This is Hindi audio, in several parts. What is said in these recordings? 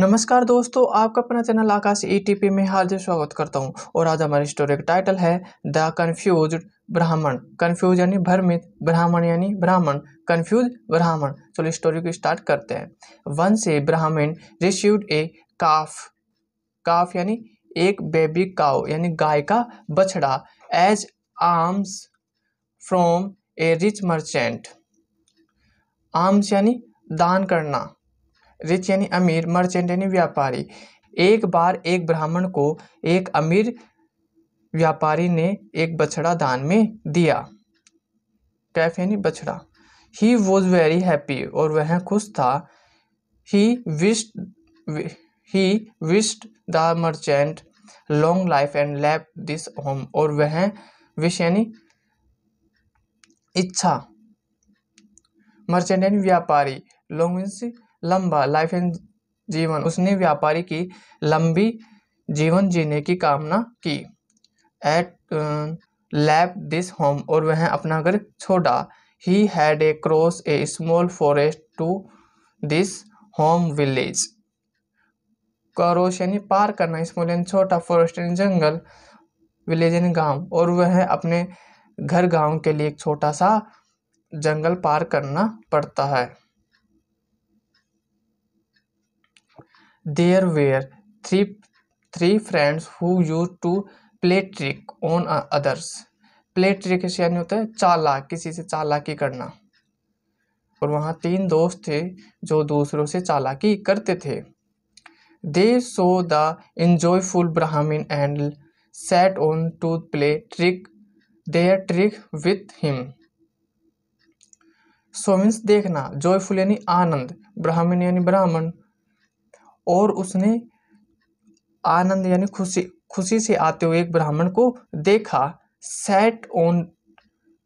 नमस्कार दोस्तों आपका अपना चैनल आकाश ईटीपी में हार्दिक स्वागत करता हूं और आज हमारी स्टोरी का टाइटल है द कन्फ्यूज ब्राह्मण कन्फ्यूज यानी भ्रमित ब्राह्मण यानी ब्राह्मण कन्फ्यूज ब्राह्मण चलो स्टोरी को स्टार्ट करते हैं वन से ब्राह्मण रिसीव्ड ए काफ काफ यानी एक बेबी काओ यानी गाय का बछड़ा as alms from a rich merchant alms यानी दान करना रिच यानी अमीर मर्चेंट यानी व्यापारी एक बार एक ब्राह्मण को एक अमीर व्यापारी ने एक बछड़ा दान में दिया कैफ यानी बछड़ा ही वॉज वेरी हैप्पी और वह खुश था he wish he wished the merchant long life and left this home और वह विश यानी इच्छा मर्चेंट यानी व्यापारी लॉन्ग मीन्स लंबा लाइफ एंड जीवन उसने व्यापारी की लंबी जीवन जीने की कामना की एट लैप दिस होम और वह अपना घर छोड़ा he had a cross a small forest to this home village cross यानी पार करना स्मॉल एंड छोटा फॉरेस्ट एंड जंगल विलेज एंड गांव और वह अपने घर गांव के लिए एक छोटा सा जंगल पार करना पड़ता है there were three three friends who used to play trick on others play trick से यानी होता है चालाक किसी से चालाकी करना और वहाँ तीन दोस्त थे जो दूसरों से चालाकी करते थे they saw the enjoyful Brahmin and set on to play trick their trick with him saw means देखना जॉयफुल यानी आनंद ब्राह्मीण यानी ब्राह्मण और उसने आनंद यानी खुशी खुशी से आते हुए एक ब्राह्मण को देखा set on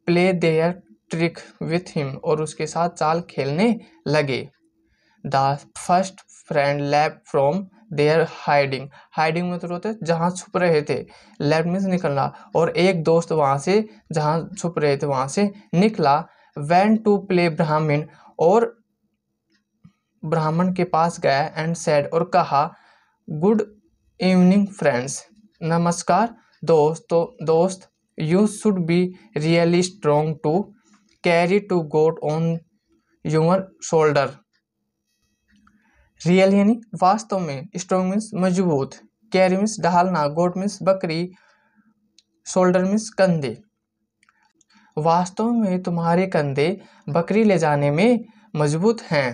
play their trick with him और उसके साथ चाल खेलने लगे the first friend leapt from their hiding hiding में तो है जहाँ छुप रहे थे लेफ्ट मीन्स निकलना और एक दोस्त वहाँ से जहाँ छुप रहे थे वहाँ से निकला वैन टू प्ले ब्राह्मण और ब्राह्मण के पास गया एंड सैड और कहा गुड इवनिंग फ्रेंड्स नमस्कार दोस्त तो दोस्त you should be really strong to carry two goat on your shoulder real यानी वास्तव में स्ट्रोंग मीन्स मजबूत कैरी मीन्स ढालना गोट मीन्स बकरी शोल्डर मीन्स कंधे वास्तव में तुम्हारे कंधे बकरी ले जाने में मजबूत हैं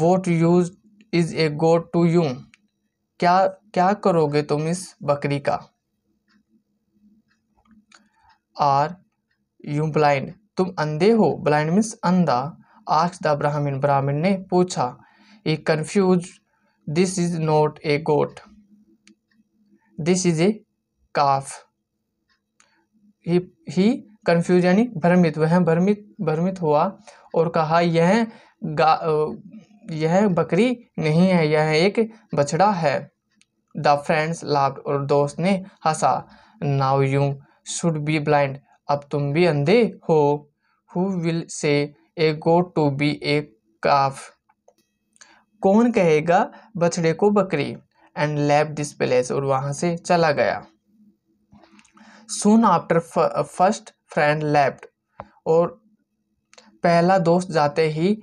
what use is a goat to you क्या क्या करोगे तुम इस बकरी का आर यू ब्लाइंड तुम अंधे हो ब्लाइंड मीन्स अंधा आज द ब्राह्मण ब्राह्मण ने पूछा a confuse this is not a goat this is a calf he confuse यानी भ्रमित वह भ्रमित भ्रमित हुआ और कहा यह यह बकरी नहीं है यह एक बछड़ा है द फ्रेंड्स लाभ और दोस्त ने हंसा now you should be blind अब तुम भी अंधे हो who will say A goat to be ए काफ कौन कहेगा बछड़े को बकरी एंड लेफ्ट दिस प्लेस और वहां से चला गया soon after first friend left और पहला दोस्त जाते ही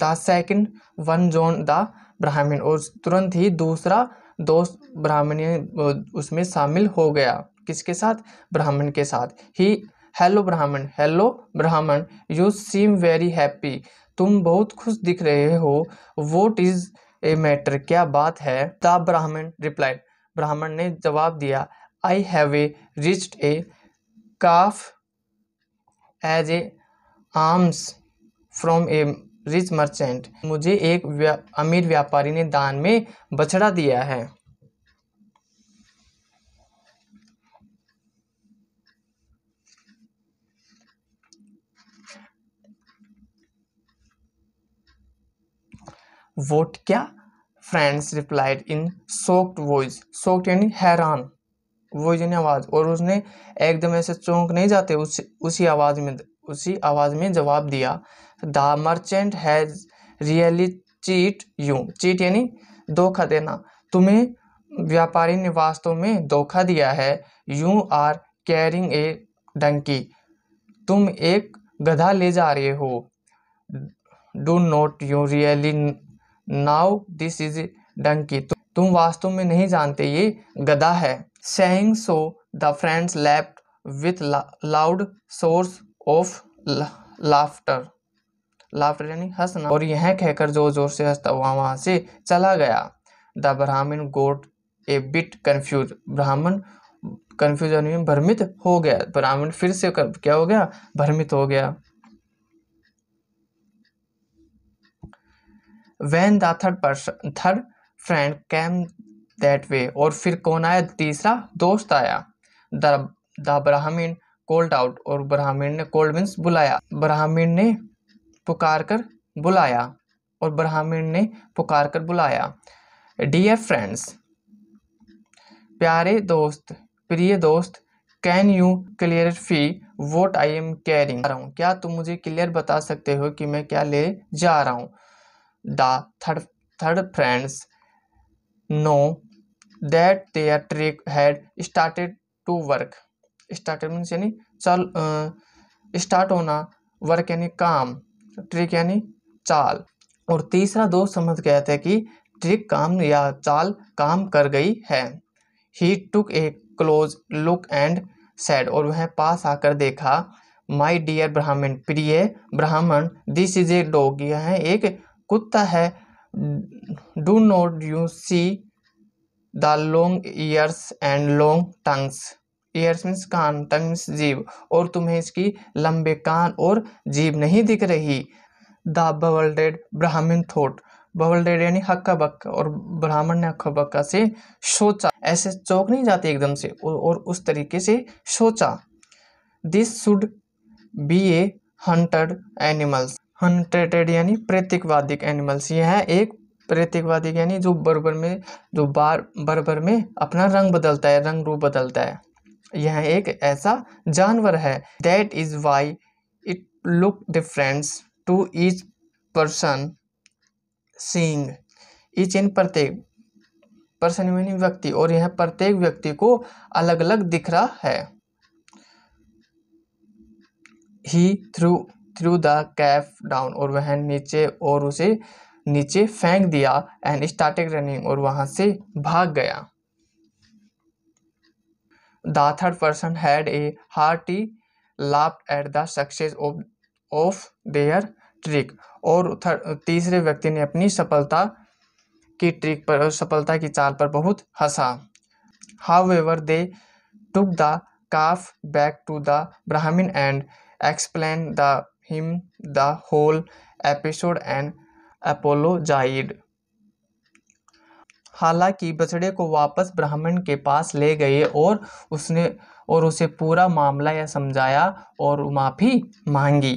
the second one join the Brahmin और तुरंत ही दूसरा दोस्त ब्राह्मण उसमें शामिल हो गया किसके साथ ब्राह्मण के साथ ही hello Brahmin hello Brahmin you seem very happy तुम बहुत खुश दिख रहे हो वोट इज़ ए मैटर क्या बात है द ब्राह्मण रिप्लाइड ब्राह्मण ने जवाब दिया I have a received a calf as a alms from a rich merchant मुझे एक व्या, अमीर व्यापारी ने दान में बछड़ा दिया है वोट क्या friends replied in shocked voice shocked यानी हैरान वॉइस यानी आवाज़ और उसने एकदम ऐसे चौंक नहीं जाते उस उसी आवाज़ में उसी आवाज़ में जवाब दिया the merchant has really cheat you cheat यानी धोखा देना तुम्हें व्यापारी ने वास्तव में धोखा दिया है you are carrying a donkey तुम एक गधा ले जा रहे हो do not you really know this is donkey तुम वास्तव में नहीं जानते ये गधा है saying so the friends left with loud source of laughter laughter यानी हंसना और यह कहकर जोर जोर से हंसता हुआ वहां से चला गया the Brahmin got a bit confuse Brahmin confuse यानी भ्रमित हो गया ब्राह्मण फिर से कर, क्या हो गया भ्रमित हो गया when the third person third friend came that way और फिर कौन आया तीसरा दोस्त आया द ब्राह्मण कोल्ड आउट और ब्राह्मीण ने कोल्ड मीन्स बुलाया ब्राह्मीण ने पुकार कर बुलाया और ब्राह्मीण ने पुकार कर बुलाया डियर फ्रेंड्स प्यारे दोस्त प्रिय दोस्त can you clarify what I am carrying रहा हूँ क्या तुम मुझे क्लियर बता सकते हो कि मैं क्या ले जा रहा हूँ the third third friends know that their trick had started to work started means यानी चल स्टार्ट होना वर्क यानी काम ट्रिक यानी चाल और तीसरा दोस्त समझ गया था कि ट्रिक काम या चाल काम कर गई है he took a close look and said और वह पास आकर देखा माई डियर ब्राह्मण प्रिय ब्राह्मण दिस इज ए डॉग यह एक कुत्ता है do not you see the long ears and long tongues ears means कान टंग मीन्स जीव और तुम्हें इसकी लंबे कान और जीव नहीं दिख रही the bewildered Brahmin thought bewildered यानी हक्का बक्का और ब्राह्मण ने हक्का बक्का से सोचा ऐसे चौक नहीं जाते एकदम से और उस तरीके से सोचा this should be a haunted animals haunted यानी प्रतीकवादिक एनिमल्स ये है एक प्रतीकवादिक यानी जो बर्बर में जो बार बर्बर में अपना रंग बदलता है रंग रूप बदलता है यह एक ऐसा जानवर है that is why it look difference to each person seeing each in प्रत्येक पर्सन मीन व्यक्ति और यह प्रत्येक व्यक्ति को अलग अलग दिख रहा है he threw threw the calf down और वह नीचे और उसे नीचे फेंक दिया एंड स्टार्टेड रनिंग और वहां से भाग गया द थर्ड पर्सन हैड ए hearty laugh at the success of of their trick और तीसरे व्यक्ति ने अपनी सफलता की ट्रिक पर सफलता की चाल पर बहुत हंसा however they took the calf back to the Brahmin and explain the him the whole episode and apologised हालांकि बछड़े को वापस ब्राह्मण के पास ले गए और उसने और उसे पूरा मामला यह समझाया और माफ़ी मांगी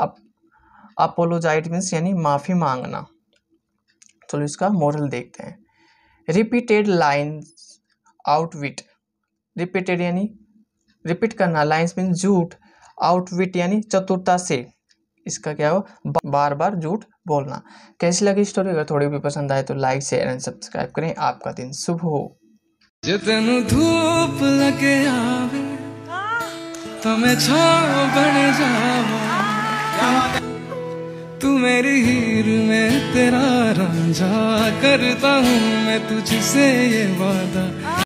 अप अपोलोजाइट मीन्स यानी माफ़ी मांगना चलो इसका मॉरल देखते हैं रिपीटेड लाइन्स आउटविट रिपीटेड यानी रिपीट करना लाइन्स मीन्स झूठ आउटविट यानी चतुरता से इसका क्या हो बार बार झूठ बोलना कैसी लगी स्टोरी अगर थोड़ी भी पसंद आए तो लाइक शेयर एंड सब्सक्राइब करें आपका दिन शुभ हो जतन धूप लगे आवे तुम्हें तो छाव बन जाओ तू मेरी हीर में तेरा रंजा करता हूँ मैं तुझसे ये वादा